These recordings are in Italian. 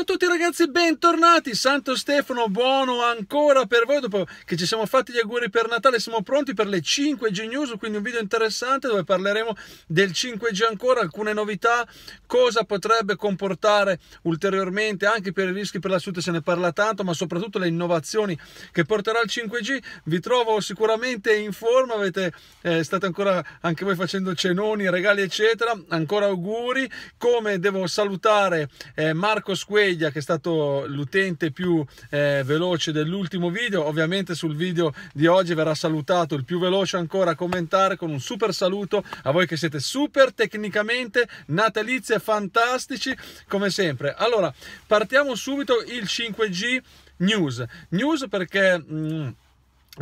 Ciao a tutti ragazzi, bentornati. Santo Stefano buono ancora per voi dopo che ci siamo fatti gli auguri per Natale, siamo pronti per le 5G News, quindi un video interessante dove parleremo del 5G ancora, alcune novità, cosa potrebbe comportare ulteriormente anche per i rischi per la salute, se ne parla tanto, ma soprattutto le innovazioni che porterà il 5G. Vi trovo sicuramente in forma, avete eh, state ancora anche voi facendo cenoni, regali eccetera. Ancora auguri. Come devo salutare eh, Marco Square sveglia che è stato l'utente più eh, veloce dell'ultimo video ovviamente sul video di oggi verrà salutato il più veloce ancora a commentare con un super saluto a voi che siete super tecnicamente natalizi e fantastici come sempre allora partiamo subito il 5G news news perché mm,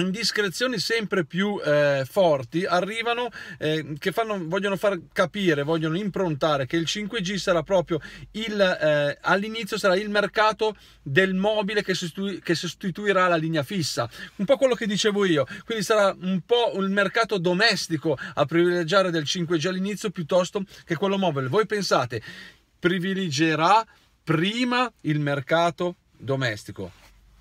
indiscrezioni sempre più eh, forti arrivano eh, che fanno, vogliono far capire, vogliono improntare che il 5G sarà proprio il, eh, all'inizio sarà il mercato del mobile che, sostitu- che, sostituirà la linea fissa, un po' quello che dicevo io, quindi sarà un po' il mercato domestico a privilegiare del 5G all'inizio piuttosto che quello mobile. Voi pensate, privilegerà prima il mercato domestico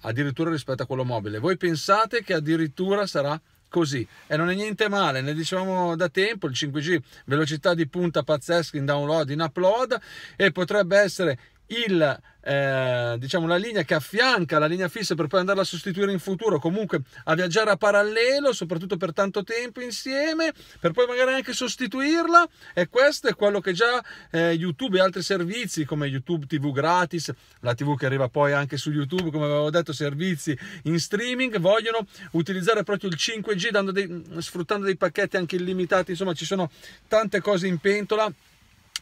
addirittura rispetto a quello mobile. Voi pensate che addirittura sarà così e non è niente male, ne dicevamo da tempo, il 5G velocità di punta pazzesca in download, in upload e potrebbe essere il, eh, diciamo, la linea che affianca la linea fissa per poi andarla a sostituire in futuro, comunque a viaggiare a parallelo, soprattutto per tanto tempo insieme, per poi magari anche sostituirla. E questo è quello che già eh, YouTube e altri servizi come YouTube TV gratis, la TV che arriva poi anche su YouTube, come avevo detto, servizi in streaming, vogliono utilizzare proprio il 5G dei, sfruttando dei pacchetti anche illimitati. Insomma, ci sono tante cose in pentola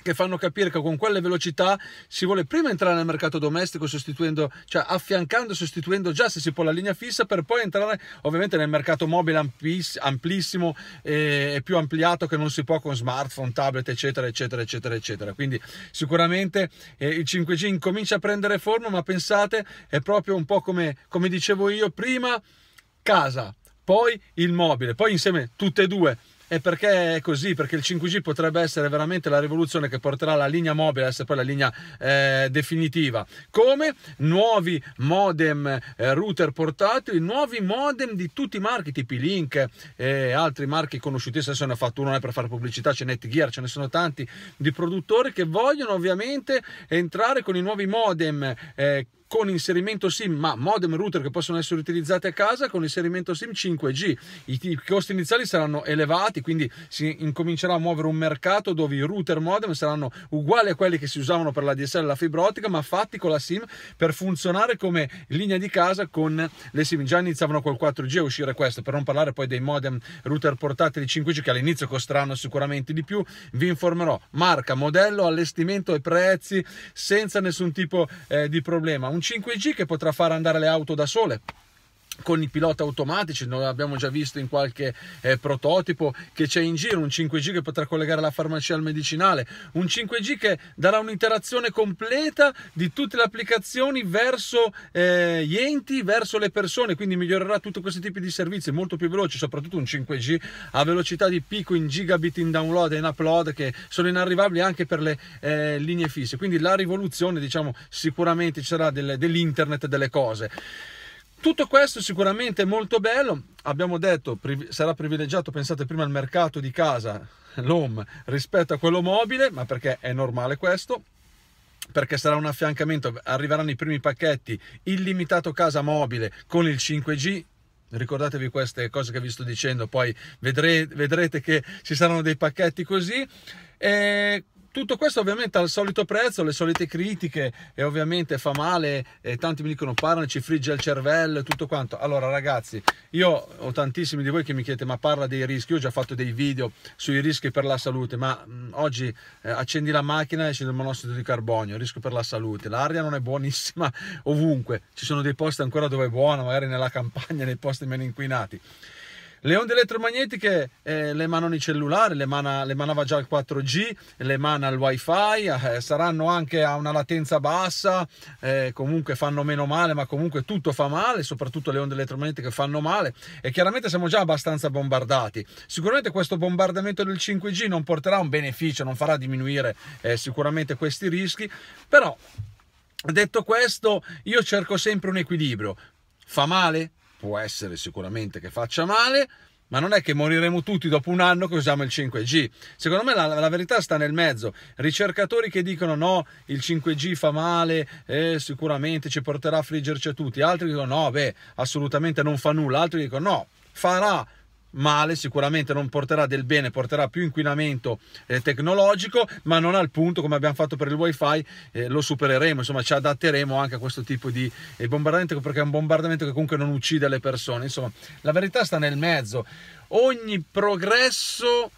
che fanno capire che con quelle velocità si vuole prima entrare nel mercato domestico sostituendo, cioè affiancando e sostituendo già se si può la linea fissa per poi entrare ovviamente nel mercato mobile amplissimo e più ampliato che non si può con smartphone, tablet eccetera eccetera eccetera eccetera. Quindi sicuramente eh, il 5G incomincia a prendere forma ma pensate è proprio un po' come, come dicevo io prima casa, poi il mobile, poi insieme tutte e due e perché è così, perché il 5G potrebbe essere veramente la rivoluzione che porterà la linea mobile a essere poi la linea eh, definitiva. Come nuovi modem eh, router portatili, nuovi modem di tutti i marchi, tipo Link e eh, altri marchi conosciuti, adesso ne ho fatto uno non è per fare pubblicità, c'è Netgear, ce ne sono tanti di produttori che vogliono ovviamente entrare con i nuovi modem eh, con inserimento SIM, ma modem router che possono essere utilizzati a casa con inserimento SIM 5G. I, costi iniziali saranno elevati, quindi si incomincerà a muovere un mercato dove i router modem saranno uguali a quelli che si usavano per la DSL e la fibra ottica, ma fatti con la SIM per funzionare come linea di casa con le SIM. Già iniziavano col 4G a uscire questo, per non parlare poi dei modem router portatili 5G che all'inizio costeranno sicuramente di più. Vi informerò marca, modello, allestimento e prezzi senza nessun tipo eh, di problema. Un 5G che potrà far andare le auto da sole con i piloti automatici, noi abbiamo già visto in qualche eh, prototipo che c'è in giro, un 5G che potrà collegare la farmacia al medicinale, un 5G che darà un'interazione completa di tutte le applicazioni verso eh, gli enti, verso le persone, quindi migliorerà tutti questi tipi di servizi molto più veloci, soprattutto un 5G a velocità di picco in gigabit in download e in upload che sono inarrivabili anche per le eh, linee fisse, quindi la rivoluzione diciamo sicuramente ci sarà del, dell'internet delle cose. Tutto questo sicuramente è molto bello, abbiamo detto sarà privilegiato, pensate prima al mercato di casa, l'home, rispetto a quello mobile, ma perché è normale questo, perché sarà un affiancamento, arriveranno i primi pacchetti, illimitato casa mobile con il 5G, ricordatevi queste cose che vi sto dicendo, poi vedrete, vedrete che ci saranno dei pacchetti così. E tutto questo ovviamente al solito prezzo, le solite critiche e ovviamente fa male, eh, tanti mi dicono parla, ci frigge il cervello e tutto quanto. Allora ragazzi, io ho tantissimi di voi che mi chiedete ma parla dei rischi, io ho già fatto dei video sui rischi per la salute, ma mh, oggi eh, accendi la macchina e esce del monossido di carbonio, rischio per la salute, l'aria non è buonissima ovunque, ci sono dei posti ancora dove è buona, magari nella campagna, nei posti meno inquinati. Le onde elettromagnetiche eh, le manano i cellulari, le, mana, le, manava già il 4G, le mana il wifi, eh, saranno anche a una latenza bassa, eh, comunque fanno meno male, ma comunque tutto fa male, soprattutto le onde elettromagnetiche fanno male e chiaramente siamo già abbastanza bombardati. Sicuramente questo bombardamento del 5G non porterà un beneficio, non farà diminuire eh, sicuramente questi rischi, però detto questo io cerco sempre un equilibrio. Fa male? può essere sicuramente che faccia male, ma non è che moriremo tutti dopo un anno che usiamo il 5G. Secondo me la, la verità sta nel mezzo. Ricercatori che dicono no, il 5G fa male, eh, sicuramente ci porterà a friggerci a tutti. Altri dicono no, beh, assolutamente non fa nulla. Altri dicono no, farà male, sicuramente non porterà del bene, porterà più inquinamento eh, tecnologico, ma non al punto come abbiamo fatto per il wifi, eh, lo supereremo, insomma ci adatteremo anche a questo tipo di eh, bombardamento perché è un bombardamento che comunque non uccide le persone, insomma la verità sta nel mezzo, ogni progresso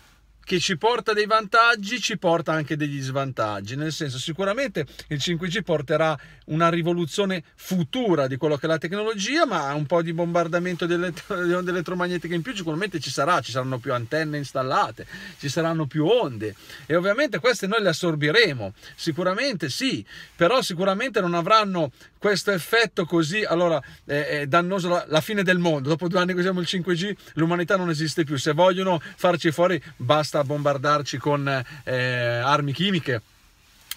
che ci porta dei vantaggi, ci porta anche degli svantaggi, nel senso sicuramente il 5G porterà una rivoluzione futura di quello che è la tecnologia, ma un po' di bombardamento delle onde elettromagnetiche in più sicuramente ci sarà, ci saranno più antenne installate, ci saranno più onde e ovviamente queste noi le assorbiremo, sicuramente sì, però sicuramente non avranno questo effetto così allora, eh, eh dannoso la, la fine del mondo, dopo due anni che usiamo il 5G l'umanità non esiste più, se vogliono farci fuori basta basta bombardarci con eh, armi chimiche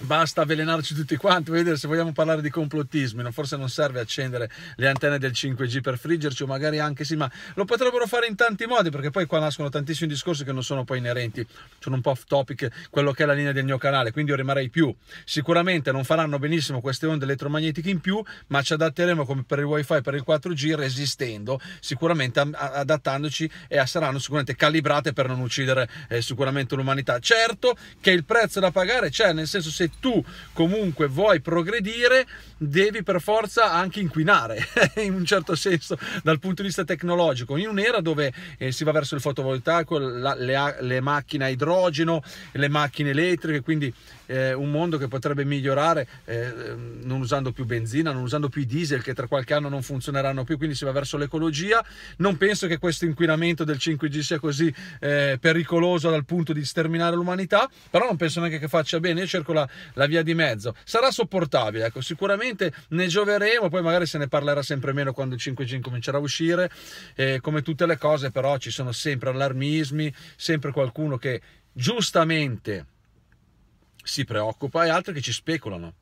Basta avvelenarci tutti quanti, vedere se vogliamo parlare di complottismi, forse non serve accendere le antenne del 5G per friggerci o magari anche sì, ma lo potrebbero fare in tanti modi perché poi qua nascono tantissimi discorsi che non sono poi inerenti, sono un po' off topic quello che è la linea del mio canale, quindi io rimarrei più. Sicuramente non faranno benissimo queste onde elettromagnetiche in più, ma ci adatteremo come per il wifi per il 4G resistendo, sicuramente adattandoci e saranno sicuramente calibrate per non uccidere eh, sicuramente l'umanità. Certo che il prezzo da pagare c'è, nel senso se tu comunque vuoi progredire devi per forza anche inquinare in un certo senso dal punto di vista tecnologico in un'era dove eh, si va verso il fotovoltaico la, le, le, macchine a idrogeno le macchine elettriche quindi eh, un mondo che potrebbe migliorare eh, non usando più benzina non usando più i diesel che tra qualche anno non funzioneranno più quindi si va verso l'ecologia non penso che questo inquinamento del 5G sia così eh, pericoloso dal punto di sterminare l'umanità però non penso neanche che faccia bene io cerco la, la via di mezzo. Sarà sopportabile, ecco, sicuramente ne gioveremo, poi magari se ne parlerà sempre meno quando il 5G comincerà a uscire, eh, come tutte le cose però ci sono sempre allarmismi, sempre qualcuno che giustamente si preoccupa e altri che ci speculano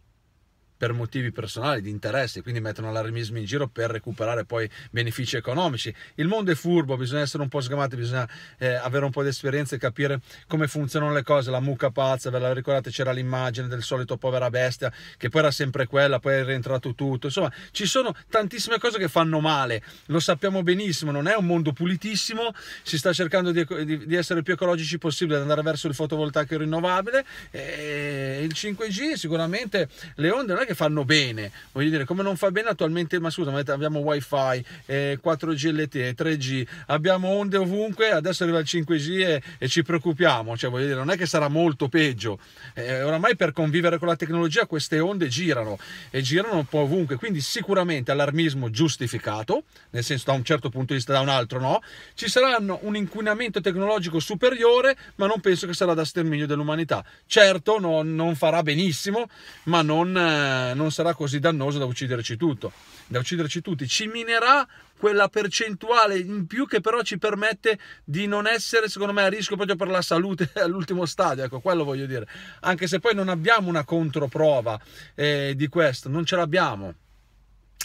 per motivi personali, di interesse, quindi mettono allarmismi in giro per recuperare poi benefici economici. Il mondo è furbo, bisogna essere un po' sgamati, bisogna eh, avere un po' di esperienza e capire come funzionano le cose. La mucca pazza, ve la ricordate, c'era l'immagine del solito povera bestia, che poi era sempre quella, poi è rientrato tutto. Insomma, ci sono tantissime cose che fanno male, lo sappiamo benissimo, non è un mondo pulitissimo, si sta cercando di, di, di essere più ecologici possibile, di andare verso il fotovoltaico rinnovabile, e il 5G sicuramente le onde non è che fanno bene, voglio dire, come non fa bene attualmente, ma scusa, abbiamo wifi, eh, 4G LTE, 3G, abbiamo onde ovunque, adesso arriva il 5G e, e ci preoccupiamo, cioè voglio dire, non è che sarà molto peggio, eh, oramai per convivere con la tecnologia queste onde girano e girano un po' ovunque, quindi sicuramente allarmismo giustificato, nel senso da un certo punto di vista, da un altro no, ci saranno un inquinamento tecnologico superiore, ma non penso che sarà da sterminio dell'umanità. Certo, no, non farà benissimo, ma non... Eh, non sarà così dannoso da ucciderci tutto, da ucciderci tutti. Ci minerà quella percentuale in più che però ci permette di non essere, secondo me, a rischio proprio per la salute all'ultimo stadio, ecco, quello voglio dire. Anche se poi non abbiamo una controprova eh, di questo, non ce l'abbiamo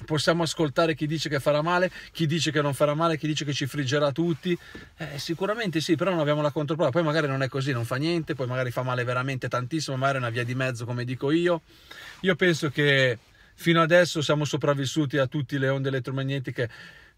possiamo ascoltare chi dice che farà male, chi dice che non farà male, chi dice che ci friggerà tutti. Eh, sicuramente sì, però non abbiamo la controprova. Poi magari non è così, non fa niente, poi magari fa male veramente tantissimo, magari è una via di mezzo, come dico io. Io penso che fino adesso siamo sopravvissuti a tutte le onde elettromagnetiche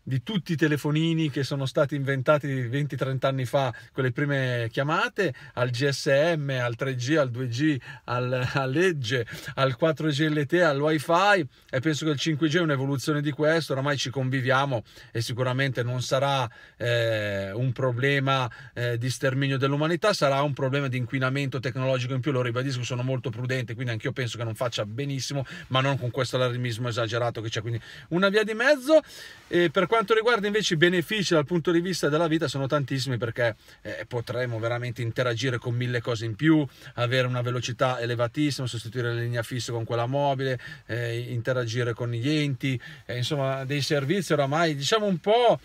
di tutti i telefonini che sono stati inventati 20-30 anni fa con le prime chiamate, al GSM, al 3G, al 2G, al, a legge, al 4G LTE, al WiFi e penso che il 5G è un'evoluzione di questo, oramai ci conviviamo e sicuramente non sarà eh, un problema eh, di sterminio dell'umanità, sarà un problema di inquinamento tecnologico in più, lo ribadisco, sono molto prudente, quindi anch'io penso che non faccia benissimo, ma non con questo allarmismo esagerato che c'è, quindi una via di mezzo e per quanto riguarda invece i benefici dal punto di vista della vita sono tantissimi perché eh, potremo veramente interagire con mille cose in più, avere una velocità elevatissima, sostituire la linea fissa con quella mobile, eh, interagire con gli enti, eh, insomma dei servizi oramai diciamo un po'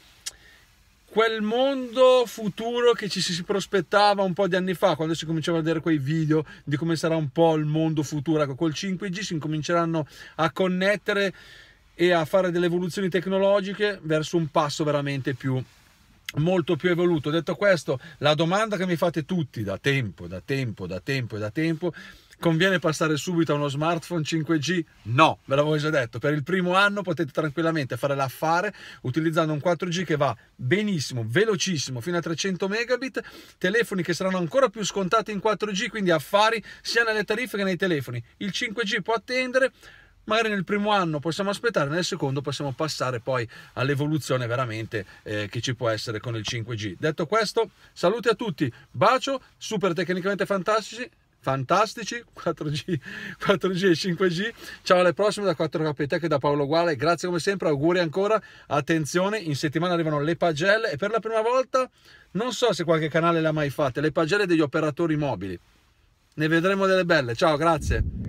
quel mondo futuro che ci si prospettava un po' di anni fa, quando si cominciava a vedere quei video di come sarà un po' il mondo futuro. Ecco, col 5G si incominceranno a connettere e a fare delle evoluzioni tecnologiche verso un passo veramente più molto più evoluto. Detto questo, la domanda che mi fate tutti da tempo, da tempo, da tempo e da tempo Conviene passare subito a uno smartphone 5G? No, ve l'avevo già detto. Per il primo anno potete tranquillamente fare l'affare utilizzando un 4G che va benissimo, velocissimo, fino a 300 megabit, telefoni che saranno ancora più scontati in 4G, quindi affari sia nelle tariffe che nei telefoni. Il 5G può attendere, magari nel primo anno possiamo aspettare, nel secondo possiamo passare poi all'evoluzione veramente eh, che ci può essere con il 5G. Detto questo, saluti a tutti, bacio, super tecnicamente fantastici, fantastici 4G, 4G e 5G. Ciao alle prossime da 4K Tech e da Paolo Guale. Grazie come sempre, auguri ancora. Attenzione, in settimana arrivano le pagelle e per la prima volta non so se qualche canale le ha mai fatte, le pagelle degli operatori mobili. Ne vedremo delle belle. Ciao, grazie.